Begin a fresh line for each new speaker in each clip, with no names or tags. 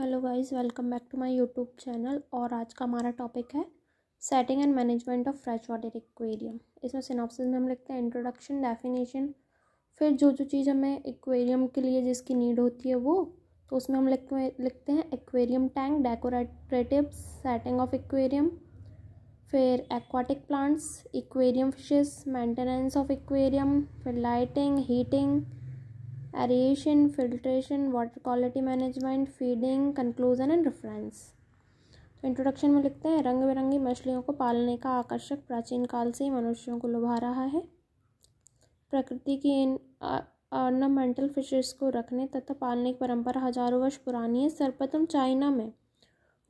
Hello guys welcome back to my YouTube channel और आज का हमारा टॉपिक है setting and management of fresh water aquarium इसमें सिनॉप्सिस में हम लिखते हैं इंट्रोडक्शन डेफिनेशन फिर जो जो चीज़ हमें एक्वेरियम के लिए जिसकी नीड होती है वो तो उसमें हम लिखते लिखते हैं aquarium tank decorative setting of aquarium फिर aquatic plants aquarium fishes maintenance of aquarium फिर lighting heating aeration, filtration, water quality management, feeding, conclusion and reference. तो इंट्रोडक्शन में लिखते हैं रंग बिरंगी मछलियों को पालने का आकर्षक प्राचीन काल से ही मनुष्यों को लुभा रहा है प्रकृति की इन ऑर्नामेंटल फिशेस को रखने तथा पालने की परंपरा हजारों वर्ष पुरानी है सर्वप्रथम चाइना में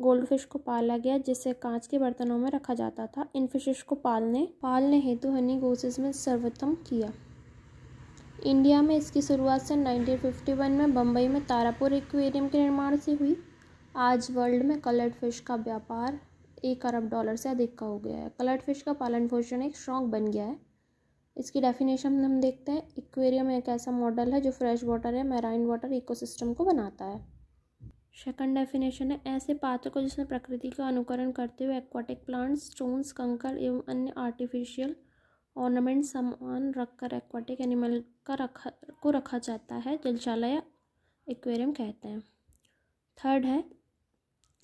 गोल्ड फिश को पाला गया जिसे कांच के बर्तनों में रखा जाता था इन फिशेस को पालने पालने हेतु हनी गोसेस में सर्वोत्तम किया इंडिया में इसकी शुरुआत सन 1951 में बम्बई में तारापुर एक्वेरियम के निर्माण से हुई आज वर्ल्ड में कलर्ड फिश का व्यापार एक अरब डॉलर से अधिक का हो गया है कलर्ड फिश का पालन पोषण एक शौक बन गया है इसकी डेफिनेशन हम देखते हैं इक्वेरियम एक ऐसा मॉडल है जो फ्रेश वाटर या मैराइन वाटर इकोसिस्टम को बनाता है सेकंड डेफिनेशन है ऐसे पात्र को जिसमें प्रकृति का अनुकरण करते हुए एक्वाटिक प्लांट्स स्टोन्स कंकर एवं अन्य आर्टिफिशियल ऑर्नामेंट सामान रखकर एक्वाटिक एनिमल का रखा को रखा जाता है जलशाला या एक्वेरियम कहते हैं थर्ड है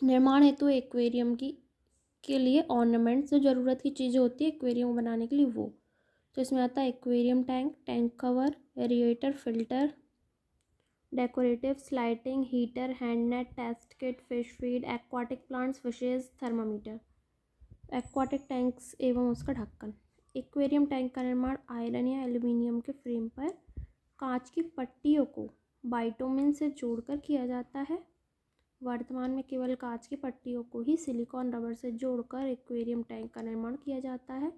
निर्माण हेतु तो एक्वेरियम की के लिए ऑर्नामेंट्स जो ज़रूरत की चीज़ें होती है एक्वेरियम बनाने के लिए वो तो इसमें आता है aquarium tank tank cover aerator filter decorative lighting heater hand net test kit fish feed aquatic plants fishes thermometer aquatic tanks एवं उसका ढक्कन एक्वेरियम टैंक का निर्माण आयरन या एल्यूमिनियम के फ्रेम पर कांच की पट्टियों को बाइटोमिन से जोड़कर किया जाता है वर्तमान में केवल कांच की पट्टियों को ही सिलिकॉन रबर से जोड़कर एक्वेरियम टैंक का निर्माण किया जाता है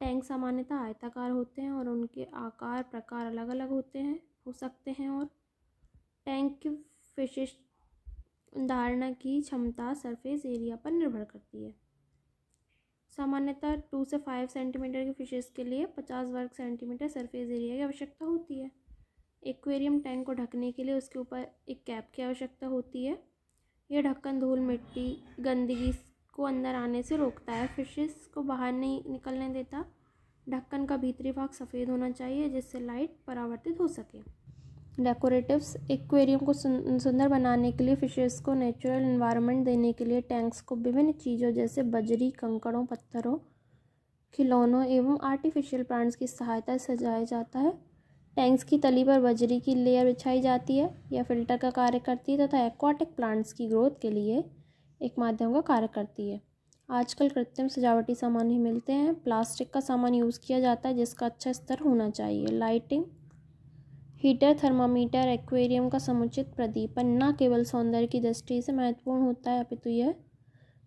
टैंक सामान्यतः आयताकार होते हैं और उनके आकार प्रकार अलग अलग होते हैं हो सकते हैं और टैंक की विशिष्ट धारणा की क्षमता सरफेस एरिया पर निर्भर करती है सामान्यतः टू से फाइव सेंटीमीटर की फिशेस के लिए पचास वर्ग सेंटीमीटर सरफेस एरिया की आवश्यकता होती है एक्वेरियम टैंक को ढकने के लिए उसके ऊपर एक कैप की आवश्यकता होती है यह ढक्कन धूल मिट्टी गंदगी को अंदर आने से रोकता है फिशेस को बाहर नहीं निकलने देता ढक्कन का भीतरी भाग सफ़ेद होना चाहिए जिससे लाइट परावर्तित हो सके डेकोरेटिव्स एक्वेरियम को सुंदर बनाने के लिए फिशेस को नेचुरल इन्वायरमेंट देने के लिए टैंक्स को विभिन्न चीज़ों जैसे बजरी कंकड़ों पत्थरों खिलौनों एवं आर्टिफिशियल प्लांट्स की सहायता से सजाया जाता है टैंक्स की तली पर बजरी की लेयर बिछाई जाती है या फिल्टर का कार्य करती है तथा एक्वाटिक प्लांट्स की ग्रोथ के लिए एक माध्यम का कार्य करती है आजकल कृत्रिम सजावटी सामान ही मिलते हैं प्लास्टिक का सामान यूज़ किया जाता है जिसका अच्छा स्तर होना चाहिए लाइटिंग हीटर थर्मामीटर एक्वेरियम का समुचित प्रदीपन न केवल सौंदर्य की दृष्टि से महत्वपूर्ण होता है अपितु यह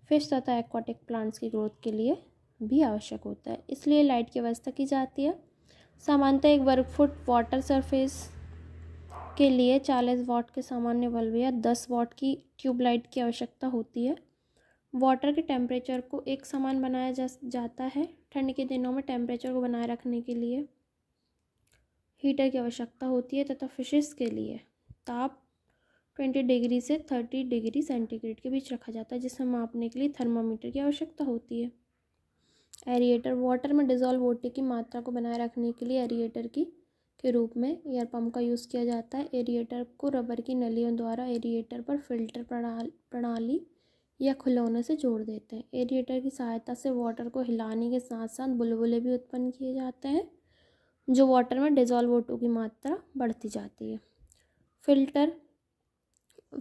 फिश तथा एक्वाटिक प्लांट्स की ग्रोथ के लिए भी आवश्यक होता है इसलिए लाइट की व्यवस्था की जाती है सामान्यतः एक वर्ग फुट वाटर सरफेस के लिए चालीस वाट के सामान्य बल्ब या दस वाट की ट्यूबलाइट की आवश्यकता होती है वाटर के टेम्परेचर को एक समान बनाया जा जाता है ठंड के दिनों में टेम्परेचर को बनाए रखने के लिए हीटर की आवश्यकता होती है तथा फिशेस के लिए ताप ट्वेंटी डिग्री से थर्टी डिग्री सेंटीग्रेड के बीच रखा जाता है जिसे मापने के लिए थर्मामीटर की आवश्यकता होती है एरिएटर वाटर में डिजोल्व वोटे की मात्रा को बनाए रखने के लिए एरिएटर की के रूप में एयर पंप का यूज़ किया जाता है एरिएटर को रबर की नलियों द्वारा एरिएटर पर फिल्टर प्रणाली या खिलौने से जोड़ देते हैं एरिएटर की सहायता से वाटर को हिलाने के साथ साथ बुलबुले भी उत्पन्न किए जाते हैं जो वाटर में डिज़ोल्व ऑटो की मात्रा बढ़ती जाती है फिल्टर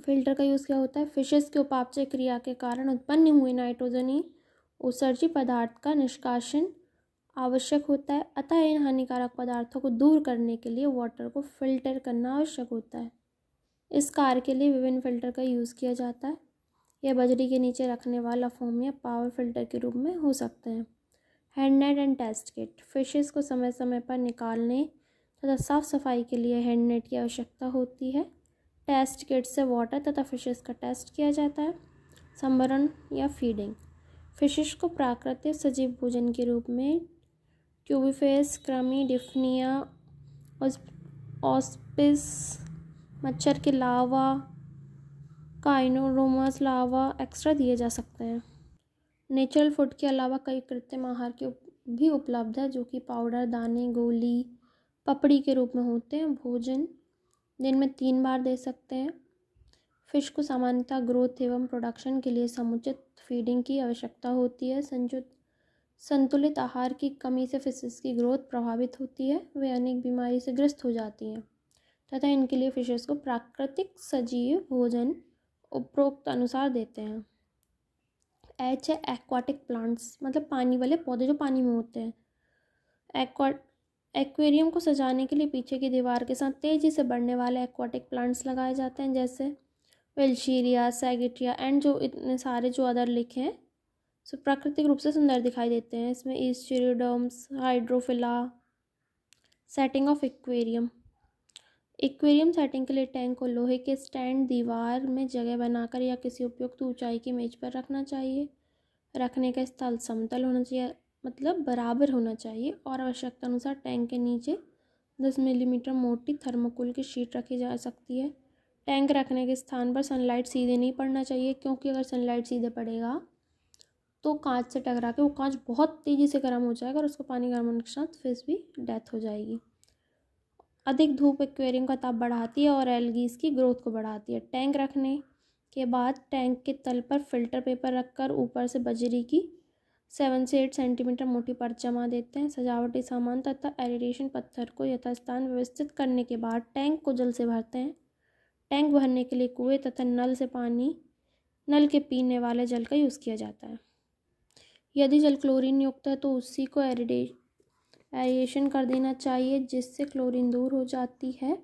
फिल्टर का यूज़ क्या होता है फिशेस के उपापचय क्रिया के कारण उत्पन्न हुए नाइट्रोजनी e, उत्सर्जी पदार्थ का निष्कासन आवश्यक होता है अतः इन हानिकारक पदार्थों को दूर करने के लिए वाटर को फिल्टर करना आवश्यक होता है इस कार्य के लिए विभिन्न फिल्टर का यूज़ किया जाता है यह बजरी के नीचे रखने वाला फोम या पावर फिल्टर के रूप में हो सकते हैं hand net and test kit fishes को समय समय पर निकालने तथा साफ़ सफाई के लिए हैंडनेट की आवश्यकता होती है टेस्ट किट से वाटर तथा फिशेस का टेस्ट किया जाता है संभरण या फीडिंग फिशेस को प्राकृतिक सजीव भोजन के रूप में क्यूबिफेस क्रमी डिफनिया ऑस्पिस मच्छर के लावा काइनोरोमस लावा एक्स्ट्रा दिए जा सकते हैं नेचुरल फूड के अलावा कई कृत्रिम आहार के भी उपलब्ध है जो कि पाउडर दाने गोली पपड़ी के रूप में होते हैं भोजन दिन में तीन बार दे सकते हैं फिश को सामान्यतः ग्रोथ एवं प्रोडक्शन के लिए समुचित फीडिंग की आवश्यकता होती है संयुक्त संतुलित आहार की कमी से फिशेस की ग्रोथ प्रभावित होती है वे अनेक बीमारी से ग्रस्त हो जाती हैं तथा इनके लिए फिशेस को प्राकृतिक सजीव भोजन उपरोक्त अनुसार देते हैं एच है एक्वाटिक प्लांट्स मतलब पानी वाले पौधे जो पानी में होते हैं एक्वेरियम को सजाने के लिए पीछे की दीवार के साथ तेज़ी से बढ़ने वाले एक्वाटिक प्लांट्स लगाए जाते हैं जैसे वेल्शीरिया सैगिटिया एंड जो इतने सारे जो अदर लिखे हैं सो प्राकृतिक रूप से सुंदर दिखाई देते हैं इसमें ईस्टीरियोडम्स hydrophila setting of aquarium aquarium setting के लिए टैंक को लोहे के स्टैंड दीवार में जगह बनाकर या किसी उपयुक्त ऊंचाई की मेज पर रखना चाहिए रखने का स्थल समतल होना चाहिए मतलब बराबर होना चाहिए और आवश्यकता अनुसार टैंक के नीचे दस मिलीमीटर मोटी थर्मोकोल की शीट रखी जा सकती है टैंक रखने के स्थान पर सनलाइट सीधे नहीं पड़ना चाहिए क्योंकि अगर सनलाइट सीधे पड़ेगा तो कांच से टकरा के वो कांच बहुत तेज़ी से गर्म हो जाएगा और उसको पानी गर्म होने के साथ फिर भी डेथ हो जाएगी अधिक धूप एक्वेरियम का ताप बढ़ाती है और एलगीज की ग्रोथ को बढ़ाती है टैंक रखने के बाद टैंक के तल पर फिल्टर पेपर रखकर ऊपर से बजरी की सेवन से एट सेंटीमीटर मोटी पर जमा देते हैं सजावटी सामान तथा एरिटेशन पत्थर को यथास्थान व्यवस्थित करने के बाद टैंक को जल से भरते हैं टैंक भरने के लिए कुएँ तथा नल से पानी नल के पीने वाले जल का यूज़ किया जाता है यदि जल क्लोरीन युक्त है तो उसी को एरिडे एरिएशन कर देना चाहिए जिससे क्लोरीन दूर हो जाती है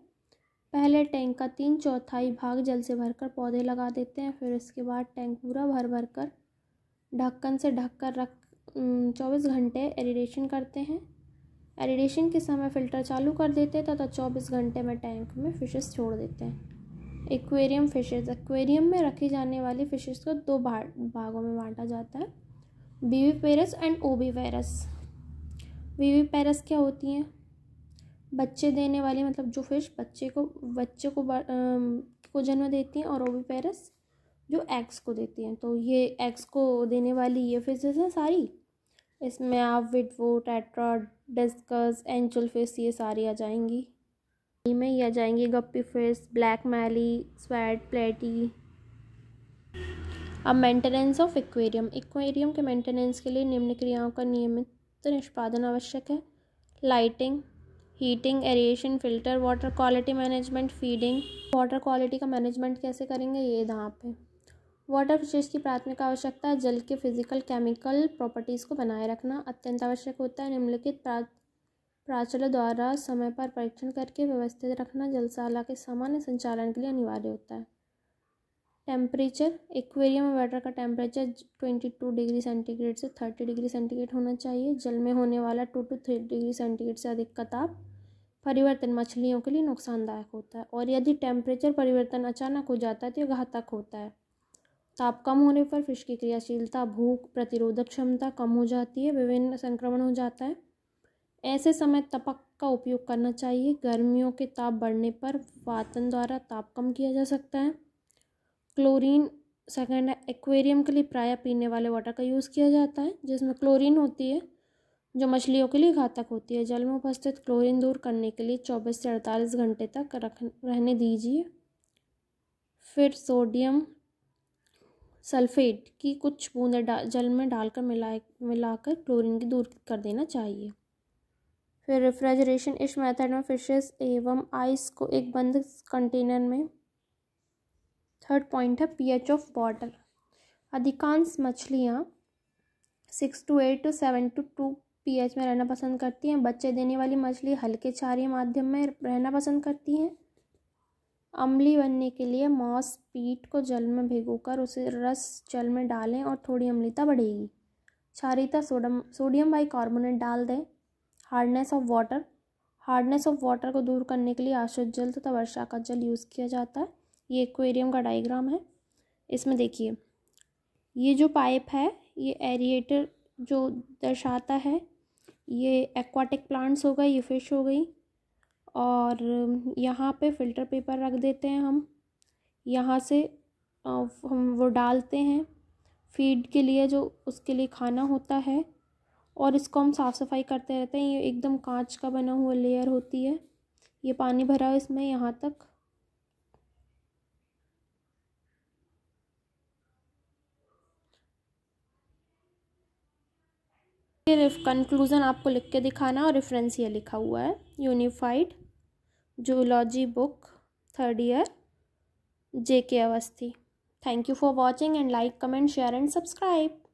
पहले टैंक का तीन चौथाई भाग जल से भरकर पौधे लगा देते हैं फिर इसके बाद टैंक पूरा भर भर कर ढक्कन से ढककर रख चौबीस घंटे एरिडेशन करते हैं एरिडेशन के समय फ़िल्टर चालू कर देते हैं तथा चौबीस घंटे में टैंक में फ़िशेस छोड़ देते हैं एक्वेरियम फ़िशेस एक्वेरियम में रखी जाने वाली फ़िशेस को दो भागों में बांटा जाता है बीवी पेरस एंड ओबी पेरस वीवी पैरस क्या होती हैं बच्चे देने वाली मतलब जो फिश बच्चे को बच्चे को आ, को जन्म देती हैं और ओवी पैरस जो एग्स को देती हैं तो ये एग्स को देने वाली ये फिशेज हैं सारी इसमें आप विटवो टैट्रा डिस्कस एंजल फिश ये सारी आ जाएंगी में ही आ जाएंगी गप्पी फिश ब्लैक मैली स्वेट प्लेटी अब मेंटेनेंस ऑफ एक्वेरियम एक्वेरियम के मेंटेनेंस के लिए निम्न क्रियाओं का नियमित तो निष्पादन आवश्यक है lighting heating aeration filter water quality management feeding water quality का मैनेजमेंट कैसे करेंगे ये यहाँ पे वाटर फिशेज की प्राथमिक आवश्यकता जल के फिजिकल केमिकल प्रॉपर्टीज़ को बनाए रखना अत्यंत आवश्यक होता है निम्नलिखित प्रा प्राचलों द्वारा समय पर परीक्षण करके व्यवस्थित रखना जलशाला के सामान्य संचालन के लिए अनिवार्य होता है टेम्परेचर एक्वेरियम वाटर का temperature twenty two degree centigrade से थर्टी डिग्री सेंटीग्रेड होना चाहिए जल में होने वाला two to three degree centigrade से अधिक का ताप परिवर्तन मछलियों के लिए नुकसानदायक होता है और यदि टेम्परेचर परिवर्तन अचानक हो जाता है तो घातक होता है ताप कम होने पर फिश की क्रियाशीलता भूख प्रतिरोधक क्षमता कम हो जाती है विभिन्न संक्रमण हो जाता है ऐसे समय तपक का उपयोग करना चाहिए गर्मियों के ताप बढ़ने पर वातन द्वारा ताप कम किया जा सकता है क्लोरीन सेकेंड है एक्वेरियम के लिए प्राय पीने वाले वाटर का यूज़ किया जाता है जिसमें क्लोरीन होती है जो मछलियों के लिए घातक होती है जल में उपस्थित क्लोरीन दूर करने के लिए चौबीस से अड़तालीस घंटे तक रख रहने दीजिए फिर सोडियम सल्फेट की कुछ बूंदें डा जल में डालकर मिला मिलाकर क्लोरीन की दूर कर देना चाहिए फिर रेफ्रिजरेशन इस मेथड में फिशेस एवं आइस को एक बंद कंटेनर में थर्ड पॉइंट है पीएच ऑफ वाटर अधिकांश मछलियाँ six to eight to seven to two pH में रहना पसंद करती हैं बच्चे देने वाली मछली हल्के क्षारीय माध्यम में रहना पसंद करती हैं अम्ली बनने के लिए मॉस पीट को जल में भिगोकर उसे रस जल में डालें और थोड़ी अम्लीता बढ़ेगी क्षारिता सोडम सोडियम कार्बोनेट डाल दें hardness of water hardness of water को दूर करने के लिए आश्रित जल तथा वर्षा का जल यूज़ किया जाता है ये एक्वेरियम का डायग्राम है इसमें देखिए ये जो पाइप है ये एरिएटर जो दर्शाता है ये एक्वाटिक प्लांट्स हो गए ये फिश हो गई और यहाँ पे फ़िल्टर पेपर रख देते हैं हम यहाँ से हम वो डालते हैं फीड के लिए जो उसके लिए खाना होता है और इसको हम साफ़ सफाई करते रहते हैं ये एकदम कांच का बना हुआ लेयर होती है ये पानी भरा हो इसमें यहाँ तक ये कंक्लूज़न आपको लिख के दिखाना और रेफरेंस ये लिखा हुआ है unified zoology book third year J K Awasthi thank you for watching and like comment share and subscribe